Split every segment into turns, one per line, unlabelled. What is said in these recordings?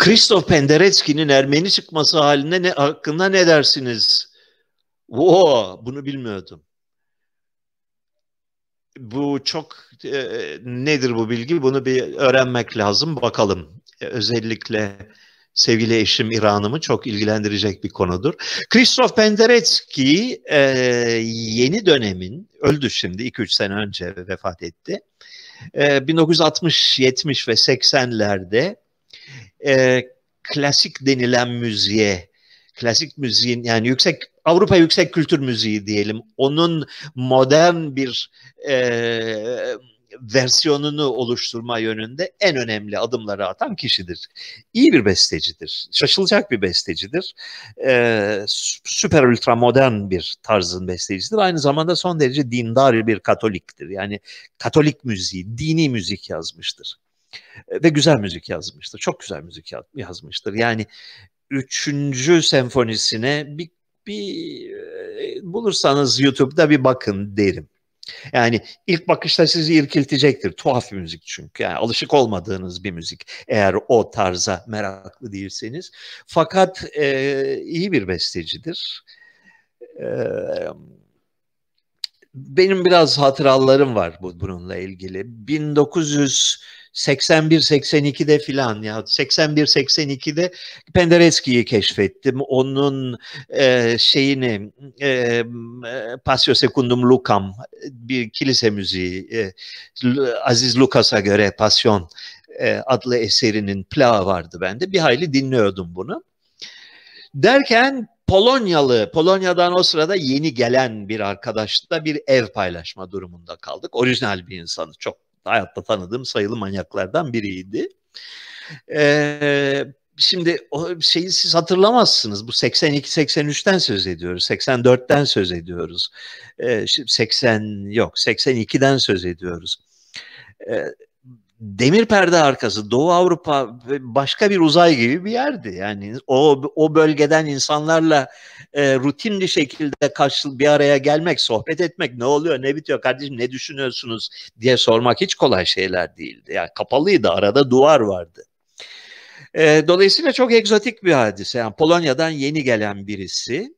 Christoph Penderecki'nin Ermeni çıkması halinde ne, hakkında ne dersiniz? Oo, bunu bilmiyordum. Bu çok e, nedir bu bilgi? Bunu bir öğrenmek lazım bakalım. E, özellikle sevgili eşim İran'ımı çok ilgilendirecek bir konudur. Christoph Penderecki e, yeni dönemin, öldü şimdi 2-3 sene önce vefat etti. E, 1960, 70 ve 80'lerde e, klasik denilen müziğe, klasik müziğin yani yüksek Avrupa yüksek kültür müziği diyelim. Onun modern bir e, versiyonunu oluşturma yönünde en önemli adımları atan kişidir. İyi bir bestecidir, şaşılacak bir bestecidir, ee, süper ultra modern bir tarzın bestecisidir. Aynı zamanda son derece dindar bir katoliktir. Yani katolik müziği, dini müzik yazmıştır. E, ve güzel müzik yazmıştır. Çok güzel müzik yazmıştır. Yani üçüncü senfonisine bir, bir e, bulursanız YouTube'da bir bakın derim. Yani ilk bakışta sizi irkiltecektir. Tuhaf bir müzik çünkü. Yani alışık olmadığınız bir müzik eğer o tarza meraklı değilseniz. Fakat e, iyi bir bestecidir. E, benim biraz hatıralarım var bu bununla ilgili. 1900 81-82'de filan ya 81-82'de Penderecki'yi keşfettim. Onun e, şeyini e, Pasio Secundum Lucam bir kilise müziği e, Aziz Lucas'a göre Passion e, adlı eserinin plağı vardı bende. Bir hayli dinliyordum bunu. Derken Polonyalı, Polonya'dan o sırada yeni gelen bir arkadaşla bir ev paylaşma durumunda kaldık. Orijinal bir insanı, çok hayatta tanıdığım sayılı manyaklardan biriydi. Ee, şimdi o şeyi siz hatırlamazsınız. Bu 82-83'ten söz ediyoruz. 84'ten söz ediyoruz. Ee, şimdi 80 yok 82'den söz ediyoruz. Ee, demir perde arkası Doğu Avrupa başka bir uzay gibi bir yerdi. Yani o o bölgeden insanlarla e, rutin bir şekilde karşı bir araya gelmek, sohbet etmek ne oluyor, ne bitiyor kardeşim, ne düşünüyorsunuz diye sormak hiç kolay şeyler değildi. Yani kapalıydı, arada duvar vardı. E, dolayısıyla çok egzotik bir hadise. Yani Polonya'dan yeni gelen birisi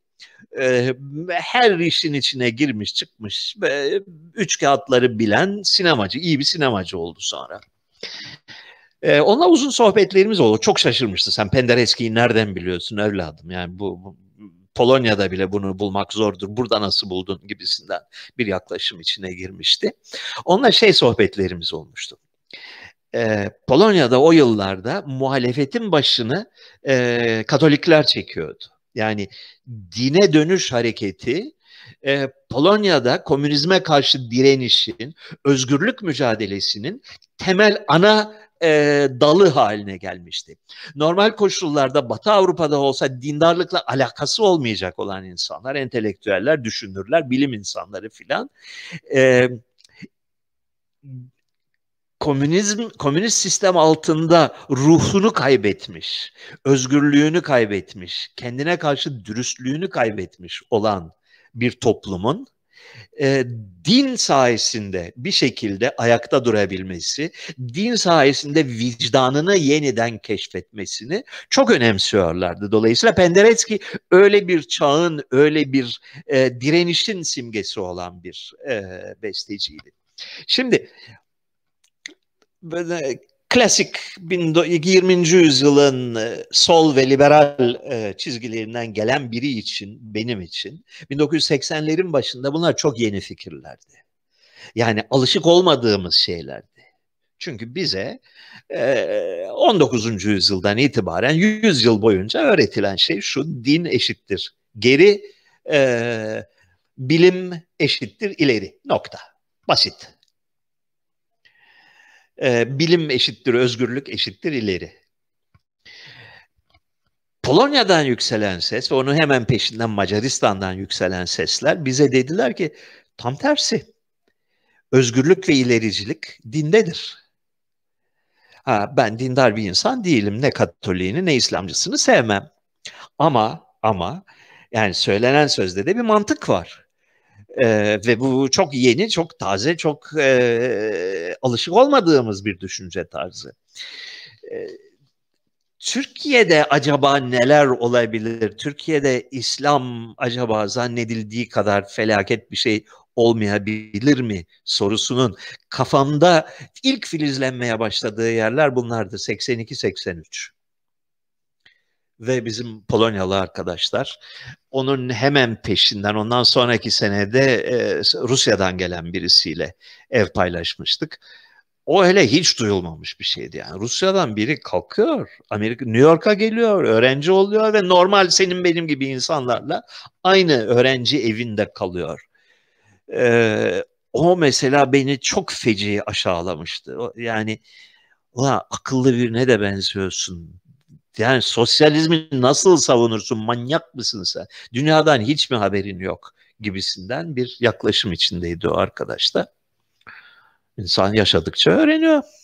e, her işin içine girmiş çıkmış ve üç kağıtları bilen sinemacı, iyi bir sinemacı oldu sonra. Ee, onunla uzun sohbetlerimiz oldu. Çok şaşırmıştı. Sen Penderecki'yi nereden biliyorsun evladım? Yani bu, bu Polonya'da bile bunu bulmak zordur. Burada nasıl buldun gibisinden bir yaklaşım içine girmişti. Onunla şey sohbetlerimiz olmuştu. Ee, Polonya'da o yıllarda muhalefetin başını e, Katolikler çekiyordu. Yani dine dönüş hareketi e, Polonya'da komünizme karşı direnişin, özgürlük mücadelesinin temel ana e, dalı haline gelmişti. Normal koşullarda Batı Avrupa'da olsa dindarlıkla alakası olmayacak olan insanlar, entelektüeller, düşünürler, bilim insanları filan e, komünizm komünist sistem altında ruhunu kaybetmiş, özgürlüğünü kaybetmiş, kendine karşı dürüstlüğünü kaybetmiş olan bir toplumun e, din sayesinde bir şekilde ayakta durabilmesi, din sayesinde vicdanını yeniden keşfetmesini çok önemsiyorlardı. Dolayısıyla Penderecki öyle bir çağın, öyle bir e, direnişin simgesi olan bir e, besteciydi. Şimdi klasik 20. yüzyılın e, sol ve liberal e, çizgilerinden gelen biri için, benim için 1980'lerin başında bunlar çok yeni fikirlerdi. Yani alışık olmadığımız şeylerdi. Çünkü bize 19. E, yüzyıldan itibaren 100 yıl boyunca öğretilen şey şu din eşittir. Geri bilim eşittir ileri nokta. Basit. Ee, bilim eşittir özgürlük eşittir ileri. Polonya'dan yükselen ses ve onun hemen peşinden Macaristan'dan yükselen sesler bize dediler ki tam tersi. Özgürlük ve ilericilik dindedir. Ha, ben dindar bir insan değilim. Ne Katoliğini ne İslamcısını sevmem. Ama ama yani söylenen sözde de bir mantık var. Ee, ve bu çok yeni, çok taze, çok e, alışık olmadığımız bir düşünce tarzı. Ee, Türkiye'de acaba neler olabilir? Türkiye'de İslam acaba zannedildiği kadar felaket bir şey olmayabilir mi sorusunun kafamda ilk filizlenmeye başladığı yerler bunlardı 82-83 ve bizim Polonyalı arkadaşlar. Onun hemen peşinden ondan sonraki senede e, Rusya'dan gelen birisiyle ev paylaşmıştık. O hele hiç duyulmamış bir şeydi yani. Rusya'dan biri kalkıyor, Amerika New York'a geliyor, öğrenci oluyor ve normal senin benim gibi insanlarla aynı öğrenci evinde kalıyor. Ee, o mesela beni çok feci aşağılamıştı. Yani Ula akıllı birine de benziyorsun. Yani sosyalizmi nasıl savunursun? Manyak mısın sen? Dünyadan hiç mi haberin yok? Gibisinden bir yaklaşım içindeydi o arkadaş da. İnsan yaşadıkça öğreniyor.